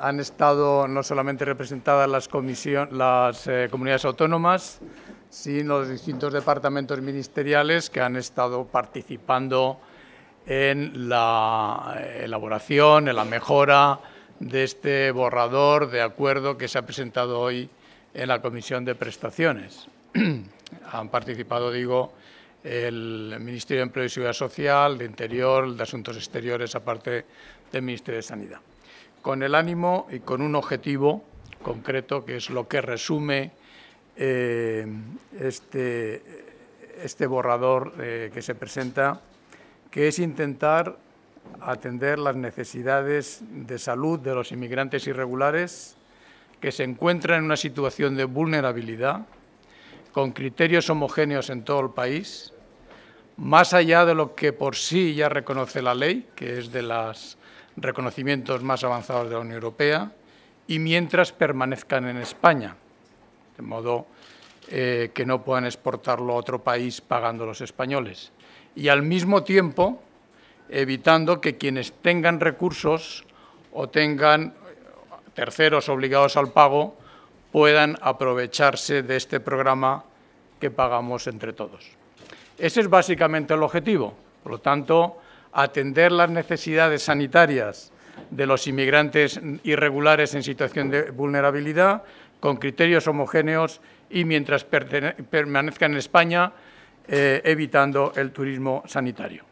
Han estado no solamente representadas las, las eh, comunidades autónomas, sino los distintos departamentos ministeriales que han estado participando en la elaboración, en la mejora de este borrador de acuerdo que se ha presentado hoy en la Comisión de Prestaciones. han participado, digo, el Ministerio de Empleo y Seguridad Social, de Interior, de Asuntos Exteriores, aparte del Ministerio de Sanidad con el ánimo y con un objetivo concreto, que es lo que resume eh, este, este, borrador eh, que se presenta, que es intentar atender las necesidades de salud de los inmigrantes irregulares que se encuentran en una situación de vulnerabilidad, con criterios homogéneos en todo el país, más allá de lo que por sí ya reconoce la ley, que es de las reconocimientos más avanzados de la Unión Europea y mientras permanezcan en España, de modo eh, que no puedan exportarlo a otro país pagando los españoles. Y al mismo tiempo evitando que quienes tengan recursos o tengan eh, terceros obligados al pago puedan aprovecharse de este programa que pagamos entre todos. Ese es básicamente el objetivo. Por lo tanto, atender las necesidades sanitarias de los inmigrantes irregulares en situación de vulnerabilidad con criterios homogéneos y mientras permanezcan en España, eh, evitando el turismo sanitario.